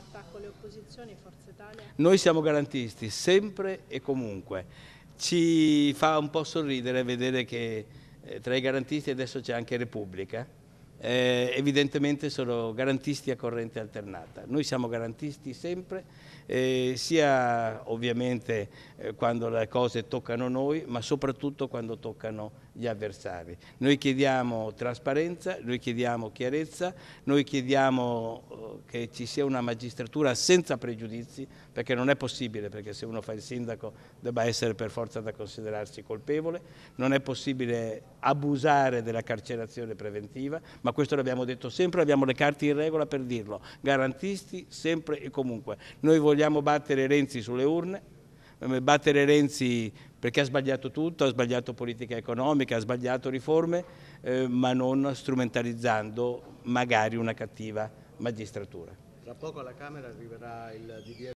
attacco alle opposizioni, Forza Italia? Noi siamo garantisti, sempre e comunque. Ci fa un po' sorridere vedere che eh, tra i garantisti adesso c'è anche Repubblica, eh, evidentemente sono garantisti a corrente alternata. Noi siamo garantisti sempre, eh, sia ovviamente eh, quando le cose toccano noi, ma soprattutto quando toccano gli avversari. Noi chiediamo trasparenza, noi chiediamo chiarezza, noi chiediamo eh, che ci sia una magistratura senza pregiudizi, perché non è possibile, perché se uno fa il sindaco debba essere per forza da considerarsi colpevole, non è possibile abusare della carcerazione preventiva, ma ma questo l'abbiamo detto sempre, abbiamo le carte in regola per dirlo, garantisti sempre e comunque. Noi vogliamo battere Renzi sulle urne, eh, battere Renzi perché ha sbagliato tutto, ha sbagliato politica economica, ha sbagliato riforme, eh, ma non strumentalizzando magari una cattiva magistratura. Tra poco alla Camera arriverà il DDL.